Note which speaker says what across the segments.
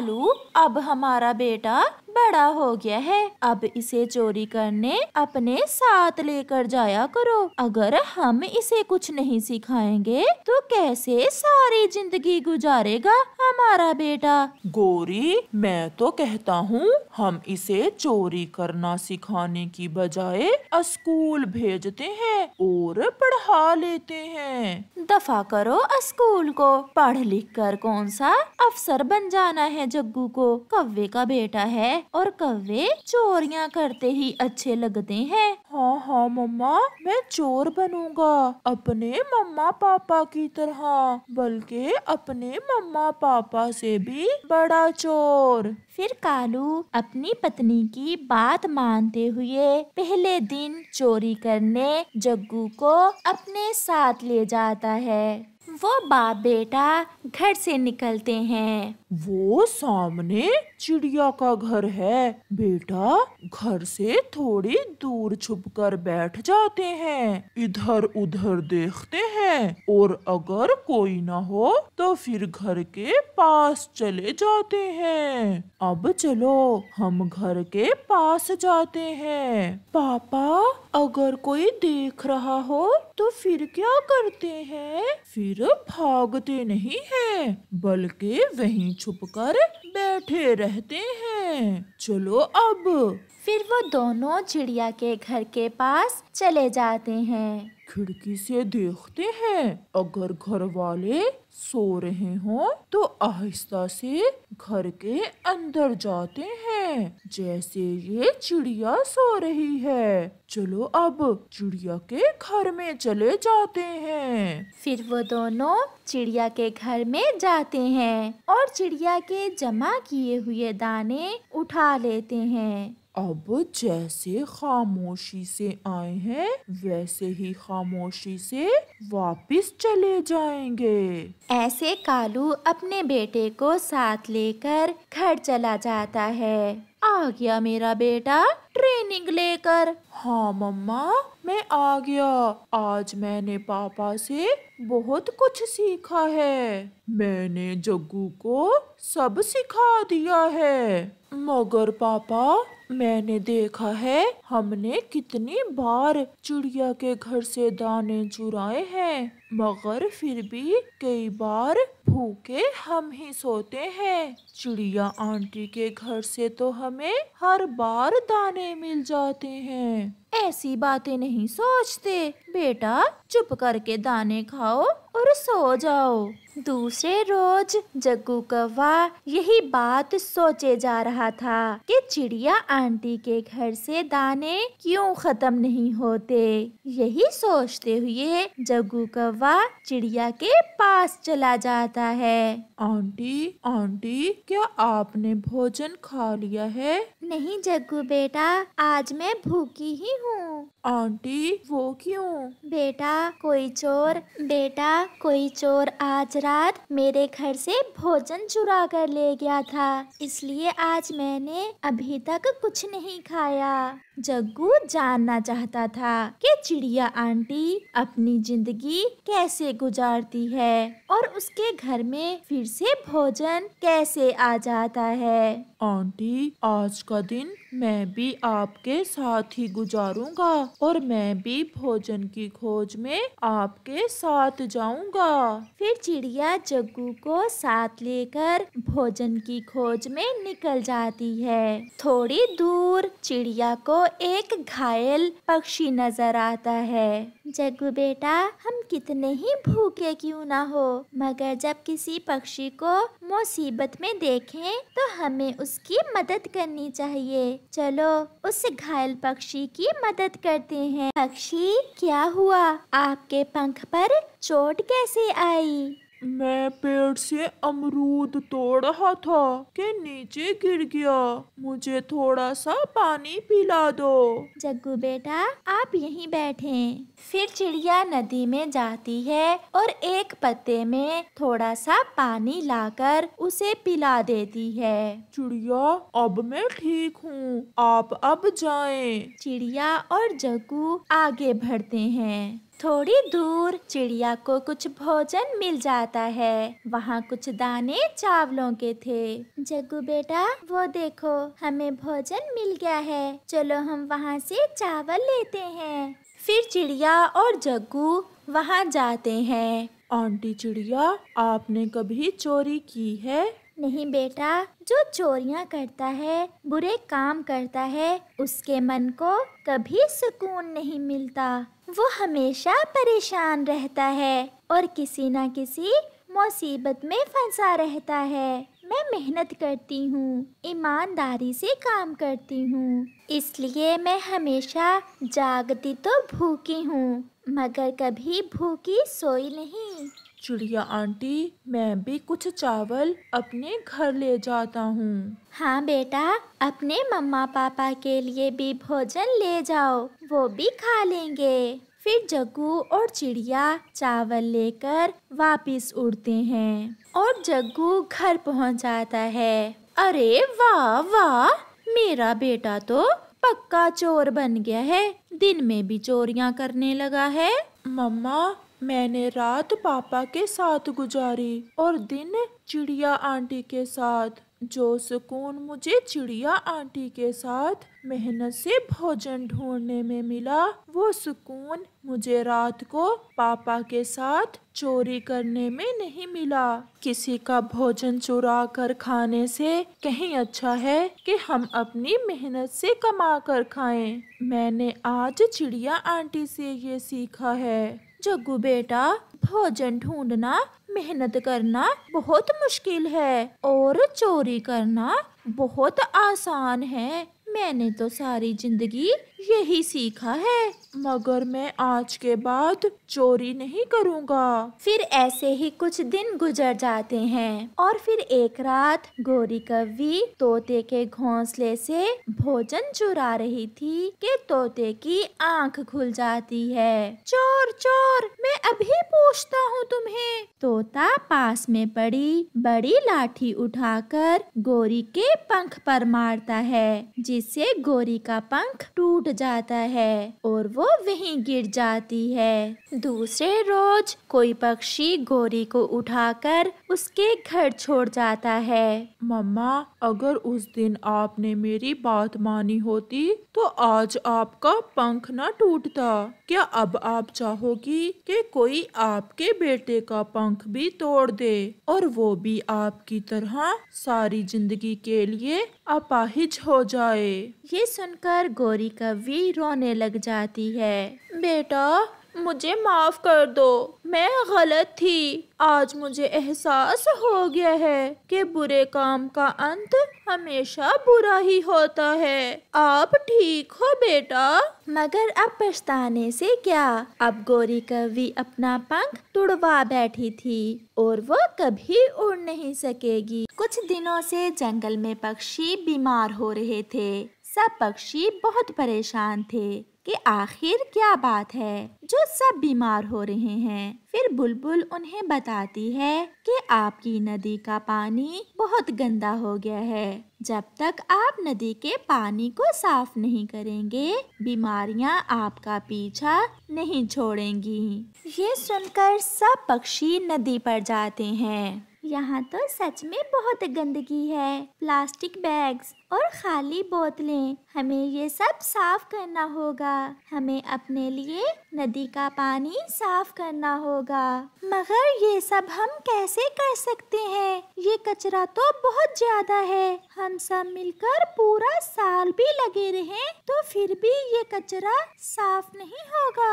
Speaker 1: कालू अब हमारा बेटा बड़ा हो गया है अब इसे चोरी करने अपने साथ लेकर जाया करो अगर हम इसे कुछ नहीं सिखाएंगे तो कैसे सारी जिंदगी गुजारेगा हमारा बेटा
Speaker 2: गोरी मैं तो कहता हूँ हम इसे चोरी करना सिखाने की बजाय स्कूल भेजते हैं और पढ़ा लेते हैं
Speaker 1: दफा करो स्कूल को पढ़ लिख कर कौन सा अफसर बन जाना है जग्गू को कव्वे का बेटा है और
Speaker 2: कौवे चोरियाँ करते ही अच्छे लगते हैं हाँ हाँ मम्मा मैं चोर बनूंगा अपने मम्मा पापा की तरह बल्कि अपने मम्मा पापा से भी बड़ा चोर फिर कालू अपनी
Speaker 1: पत्नी की बात मानते हुए पहले दिन चोरी करने जग्गू को अपने साथ ले जाता है वो बाप बेटा घर
Speaker 2: से निकलते हैं वो सामने चिड़िया का घर है बेटा घर से थोड़ी दूर छुपकर बैठ जाते हैं इधर उधर देखते हैं और अगर कोई ना हो तो फिर घर के पास चले जाते हैं अब चलो हम घर के पास जाते हैं पापा अगर कोई देख रहा हो तो फिर क्या करते हैं फिर सिर्फ भागते नहीं है बल्कि वहीं छुपकर बैठे रहते हैं चलो
Speaker 1: अब फिर वो दोनों चिड़िया के घर के पास चले जाते हैं
Speaker 2: खिड़की से देखते हैं अगर घर वाले सो रहे हो तो आहिस्ता से घर के अंदर जाते हैं जैसे ये चिड़िया सो रही है चलो अब चिड़िया के घर में चले जाते हैं फिर वो दोनों चिड़िया के घर में
Speaker 1: जाते हैं और चिड़िया के जमा किए हुए दाने उठा लेते
Speaker 2: हैं अब जैसे खामोशी से आए हैं वैसे ही खामोशी से वापस चले जाएंगे
Speaker 1: ऐसे कालू अपने बेटे को साथ लेकर घर चला जाता है आ गया
Speaker 2: मेरा बेटा ट्रेनिंग लेकर हाँ मम्मा मैं आ गया आज मैंने पापा से बहुत कुछ सीखा है मैंने जग्गू को सब सिखा दिया है मगर पापा मैंने देखा है हमने कितनी बार चिड़िया के घर से दाने चुराए हैं मगर फिर भी कई बार भूखे हम ही सोते हैं चिड़िया आंटी के घर से तो हमें हर बार दाने मिल जाते हैं ऐसी बातें नहीं सोचते
Speaker 1: बेटा चुप करके दाने खाओ और सो जाओ दूसरे रोज जग्गू कौवा यही बात सोचे जा रहा था कि चिड़िया आंटी के घर से दाने क्यों खत्म नहीं होते यही सोचते हुए जग्गू कौवा चिड़िया के पास चला जाता है
Speaker 2: आंटी आंटी क्या आपने भोजन खा लिया है नहीं जग्गू बेटा आज मैं भूखी ही हूँ आंटी वो क्यों
Speaker 1: बेटा कोई चोर बेटा कोई चोर आज रात मेरे घर से भोजन चुरा कर ले गया था इसलिए आज मैंने अभी तक कुछ नहीं खाया जग्गू जानना चाहता था कि चिड़िया आंटी अपनी जिंदगी कैसे गुजारती है और उसके घर में फिर
Speaker 2: से भोजन कैसे आ जाता है आंटी आज का दिन मैं भी आपके साथ ही गुजारूंगा और मैं भी भोजन की खोज में आपके साथ जाऊंगा फिर चिड़िया जग्गू को
Speaker 1: साथ लेकर भोजन की खोज में निकल जाती है थोड़ी दूर चिड़िया को एक घायल पक्षी नजर आता है जग्गू बेटा हम कितने ही भूखे क्यों ना हो मगर जब किसी पक्षी को मुसीबत में देखें तो हमें उसकी मदद करनी चाहिए चलो उस घायल पक्षी की मदद करते हैं पक्षी क्या हुआ
Speaker 2: आपके पंख पर चोट कैसे आई मैं पेड़ से अमरूद तोड़ रहा था कि नीचे गिर गया मुझे थोड़ा सा पानी पिला दो जग्गू बेटा आप यहीं बैठे फिर
Speaker 1: चिड़िया नदी में जाती है और एक पत्ते में थोड़ा सा पानी लाकर उसे पिला देती है चिड़िया अब मैं ठीक हूँ आप अब जाएं। चिड़िया और जग्गू आगे बढ़ते हैं थोड़ी दूर चिड़िया को कुछ भोजन मिल जाता है वहाँ कुछ दाने चावलों के थे जग्गू बेटा वो देखो हमें भोजन मिल गया है चलो हम वहाँ से चावल लेते हैं फिर चिड़िया और जग्गू वहाँ जाते हैं आंटी चिड़िया आपने कभी चोरी की है नहीं बेटा जो चोरियाँ करता है बुरे काम करता है उसके मन को कभी सुकून नहीं मिलता वो हमेशा परेशान रहता है और किसी ना किसी मुसीबत में फंसा रहता है मैं मेहनत करती हूँ ईमानदारी से काम करती हूँ इसलिए मैं हमेशा जागती तो भूखी हूँ मगर कभी भूखी सोई नहीं चिड़िया आंटी मैं भी कुछ चावल अपने घर ले जाता हूँ हाँ बेटा अपने मम्मा पापा के लिए भी भोजन ले जाओ वो भी खा लेंगे फिर जग्गू और चिड़िया चावल लेकर वापस उड़ते हैं और जग्गू घर पहुँच जाता है अरे वाह वाह मेरा
Speaker 2: बेटा तो पक्का चोर बन गया है दिन में भी चोरियाँ करने लगा है मम्मा मैंने रात पापा के साथ गुजारी और दिन चिड़िया आंटी के साथ जो सुकून मुझे चिड़िया आंटी के साथ मेहनत से भोजन ढूंढने में मिला वो सुकून मुझे रात को पापा के साथ चोरी करने में नहीं मिला किसी का भोजन चुरा कर खाने से कहीं अच्छा है कि हम अपनी मेहनत से कमा कर खाएं। मैंने आज चिड़िया आंटी से ये सीखा है जग्गू बेटा भोजन ढूंढना मेहनत करना बहुत
Speaker 1: मुश्किल है और चोरी करना बहुत आसान है मैंने तो सारी जिंदगी यही सीखा है मगर मैं आज के बाद चोरी नहीं करूँगा फिर ऐसे ही कुछ दिन गुजर जाते हैं और फिर एक रात गोरी कवि तोते के घोंसले से भोजन चुरा रही थी कि तोते की आंख खुल जाती है चोर चोर मैं अभी पूछता हूँ तुम्हें तोता पास में पड़ी बड़ी लाठी उठाकर गोरी के पंख पर मारता है जिससे गोरी का पंख टूट जाता है और वो वहीं गिर जाती है दूसरे रोज कोई पक्षी गोरी को उठाकर उसके घर
Speaker 2: छोड़ जाता है मम्मा अगर उस दिन आपने मेरी बात मानी होती तो आज आपका पंख न टूटता क्या अब आप चाहोगी कि कोई आपके बेटे का पंख भी तोड़ दे और वो भी आपकी तरह सारी जिंदगी के लिए अपाहिज हो जाए ये सुनकर गौरी कवि रोने लग जाती है बेटा मुझे
Speaker 1: माफ़ कर दो मैं गलत थी आज मुझे एहसास हो गया है कि बुरे काम का अंत हमेशा बुरा ही होता है आप ठीक हो बेटा मगर अब पछताने से क्या अब गोरी कवि अपना पंख तुड़वा बैठी थी और वो कभी उड़ नहीं सकेगी कुछ दिनों से जंगल में पक्षी बीमार हो रहे थे सब पक्षी बहुत परेशान थे कि आखिर क्या बात है जो सब बीमार हो रहे हैं फिर बुलबुल उन्हें बताती है कि आपकी नदी का पानी बहुत गंदा हो गया है जब तक आप नदी के पानी को साफ नहीं करेंगे बीमारियां आपका पीछा नहीं छोड़ेंगी ये सुनकर सब पक्षी नदी पर जाते हैं यहाँ तो सच में बहुत गंदगी है प्लास्टिक बैग्स और खाली बोतलें हमें ये सब साफ करना होगा हमें अपने लिए नदी का पानी साफ करना होगा मगर ये सब हम कैसे कर सकते हैं ये कचरा तो बहुत ज्यादा है हम सब मिलकर पूरा साल भी
Speaker 2: लगे रहे तो फिर भी ये कचरा साफ नहीं होगा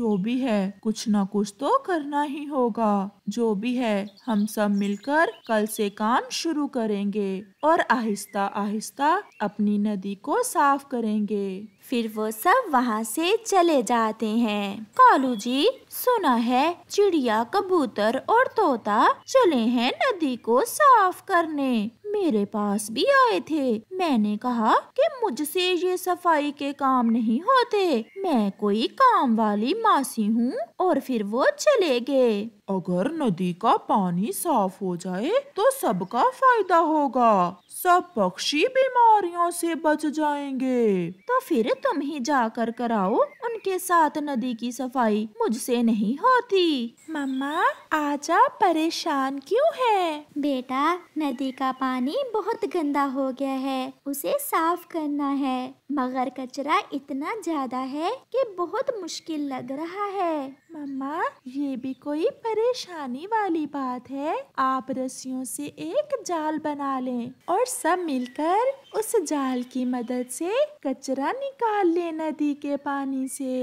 Speaker 2: जो भी है कुछ ना कुछ तो करना ही होगा जो भी है हम सब मिलकर कल से काम शुरू करेंगे और आहिस्ता आहिस्ता उसका अपनी नदी को
Speaker 1: साफ करेंगे फिर वो सब वहाँ से चले जाते हैं कालू जी सुना है चिड़िया कबूतर और तोता चले हैं नदी को साफ करने मेरे पास भी आए थे मैंने कहा कि मुझसे ये सफाई के काम नहीं होते मैं कोई काम वाली मासी हूँ
Speaker 2: और फिर वो चले गए अगर नदी का पानी साफ हो जाए तो सबका फायदा होगा सब पक्षी बीमारियों से बच जाएंगे तो फिर तुम ही जाकर कराओ उनके साथ नदी की सफाई
Speaker 1: मुझसे नहीं होती मम्मा आज आप परेशान क्यों है बेटा नदी का पानी बहुत गंदा हो गया है उसे साफ करना है मगर कचरा इतना ज्यादा है कि बहुत मुश्किल लग रहा है मम्मा ये भी कोई परेशानी वाली बात है आप रस्सियों से एक जाल बना लें और सब मिलकर उस जाल की मदद से कचरा निकाल ले नदी के पानी से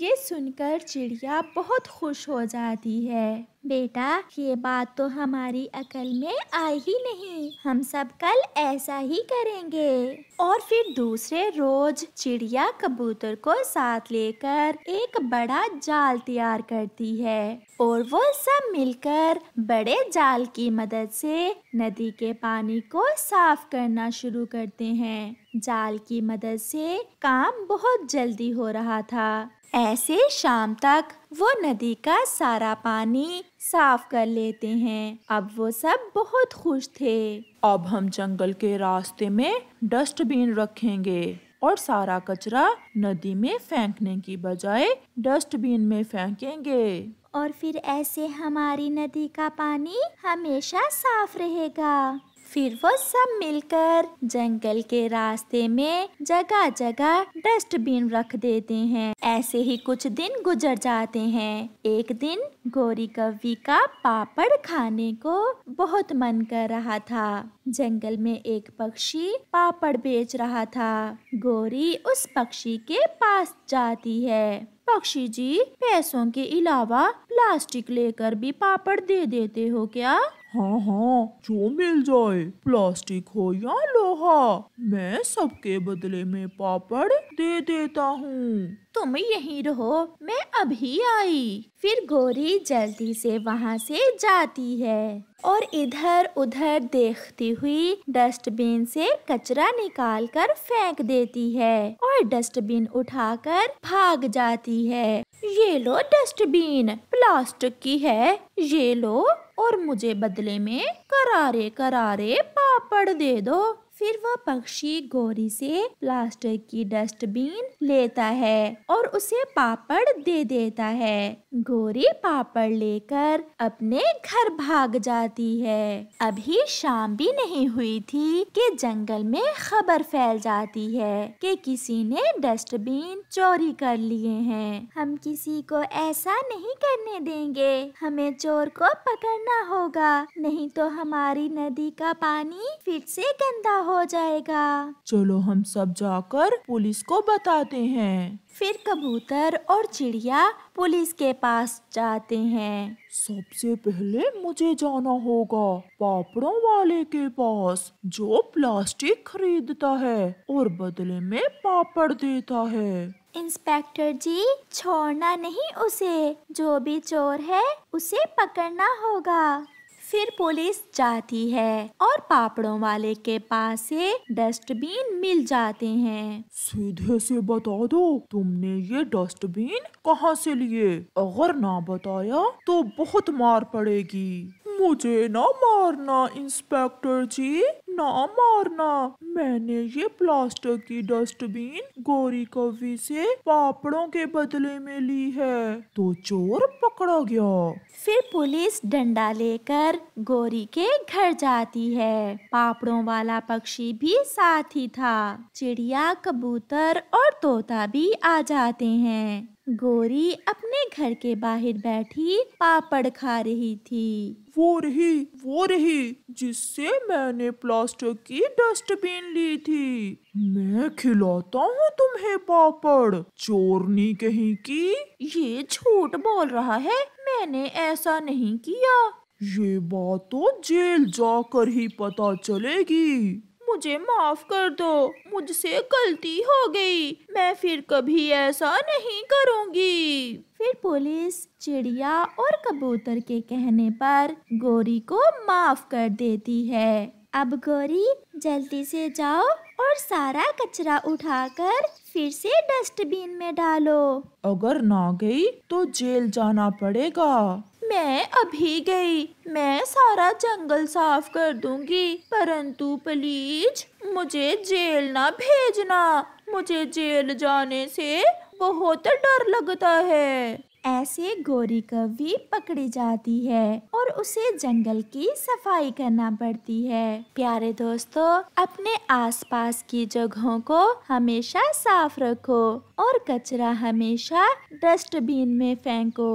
Speaker 1: ये सुनकर चिड़िया बहुत खुश हो जाती है बेटा ये बात तो हमारी अकल में आई ही नहीं हम सब कल ऐसा ही करेंगे और फिर दूसरे रोज चिड़िया कबूतर को साथ लेकर एक बड़ा जाल तैयार करती है और वो सब मिलकर बड़े जाल की मदद से नदी के पानी को साफ करना शुरू कर करते हैं जाल की मदद से काम बहुत जल्दी हो रहा था ऐसे शाम तक वो नदी का सारा पानी साफ कर लेते हैं अब वो सब बहुत
Speaker 2: खुश थे अब हम जंगल के रास्ते में डस्टबिन रखेंगे और सारा कचरा नदी में फेंकने की बजाय डस्टबिन में
Speaker 1: फेंकेंगे और फिर ऐसे हमारी नदी का पानी हमेशा साफ रहेगा फिर वो सब मिलकर जंगल के रास्ते में जगह जगह डस्टबिन रख देते हैं ऐसे ही कुछ दिन गुजर जाते हैं एक दिन गोरी कवि का पापड़ खाने को बहुत मन कर रहा था जंगल में एक पक्षी पापड़ बेच रहा था गोरी उस पक्षी के पास जाती है पक्षी जी पैसों के अलावा प्लास्टिक लेकर भी पापड़ दे देते हो क्या
Speaker 2: हाँ हाँ जो मिल जाए प्लास्टिक हो या लोहा मैं सबके बदले में पापड़ दे देता हूँ तुम यहीं रहो मैं अभी आई
Speaker 1: फिर गोरी जल्दी से वहाँ से जाती है और इधर उधर देखती हुई डस्टबिन से कचरा निकाल कर फेंक देती है और डस्टबिन उठाकर भाग जाती है ये लो डस्टबिन प्लास्टिक की है ये लो और मुझे बदले में करारे करारे पापड़ दे दो फिर वह पक्षी गौरी से प्लास्टिक की डस्टबिन लेता है और उसे पापड़ दे देता है गौरी पापड़ लेकर अपने घर भाग जाती है अभी शाम भी नहीं हुई थी कि जंगल में खबर फैल जाती है कि किसी ने डस्टबिन चोरी कर लिए हैं हम किसी को ऐसा नहीं करने देंगे हमें चोर को पकड़ना होगा नहीं तो हमारी नदी का पानी फिर से गंदा हो जाएगा चलो हम सब जाकर
Speaker 2: पुलिस को बताते हैं फिर कबूतर और चिड़िया पुलिस के पास जाते हैं सबसे पहले मुझे जाना होगा पापड़ों वाले के पास जो प्लास्टिक खरीदता है और बदले में पापड़ देता है इंस्पेक्टर जी छोड़ना नहीं उसे
Speaker 1: जो भी चोर है उसे पकड़ना होगा फिर पुलिस जाती है और पापड़ों वाले के पास से डस्टबिन मिल जाते हैं
Speaker 2: सीधे से बता दो तुमने ये डस्टबिन कहाँ से लिए अगर ना बताया तो बहुत मार पड़ेगी मुझे ना मारना इंस्पेक्टर जी ना मारना मैंने ये प्लास्टिक की डस्टबिन गोरी कवि से पापड़ों के बदले में ली है तो चोर पकड़ा गया फिर पुलिस डंडा लेकर गोरी के घर
Speaker 1: जाती है पापड़ों वाला पक्षी भी साथ ही था चिड़िया कबूतर और तोता भी आ जाते हैं गोरी अपने घर के बाहर बैठी पापड़ खा रही थी
Speaker 2: वो रही वो रही जिससे मैंने प्लास्टिक प्लास्टर की डस्टबिन ली थी मैं खिलाता हूँ तुम्हें पापड़ चोरनी कहीं की ये झूठ बोल रहा है मैंने ऐसा नहीं किया ये बात तो जेल जाकर ही पता चलेगी मुझे माफ कर दो मुझसे गलती
Speaker 1: हो गई मैं फिर कभी ऐसा नहीं करूंगी फिर पुलिस चिड़िया और कबूतर के कहने पर गोरी को माफ कर देती है अब गौरी जल्दी से जाओ और सारा कचरा उठाकर
Speaker 2: फिर से डस्टबिन में डालो अगर ना गई तो जेल जाना पड़ेगा मैं अभी गई मैं सारा जंगल साफ
Speaker 1: कर दूंगी परंतु प्लीज मुझे जेल ना भेजना मुझे जेल जाने से बहुत डर लगता है ऐसे गोरी कवि पकड़ी जाती है और उसे जंगल की सफाई करना पड़ती है प्यारे दोस्तों अपने आसपास की जगहों को हमेशा साफ रखो और कचरा हमेशा डस्टबिन में फेंको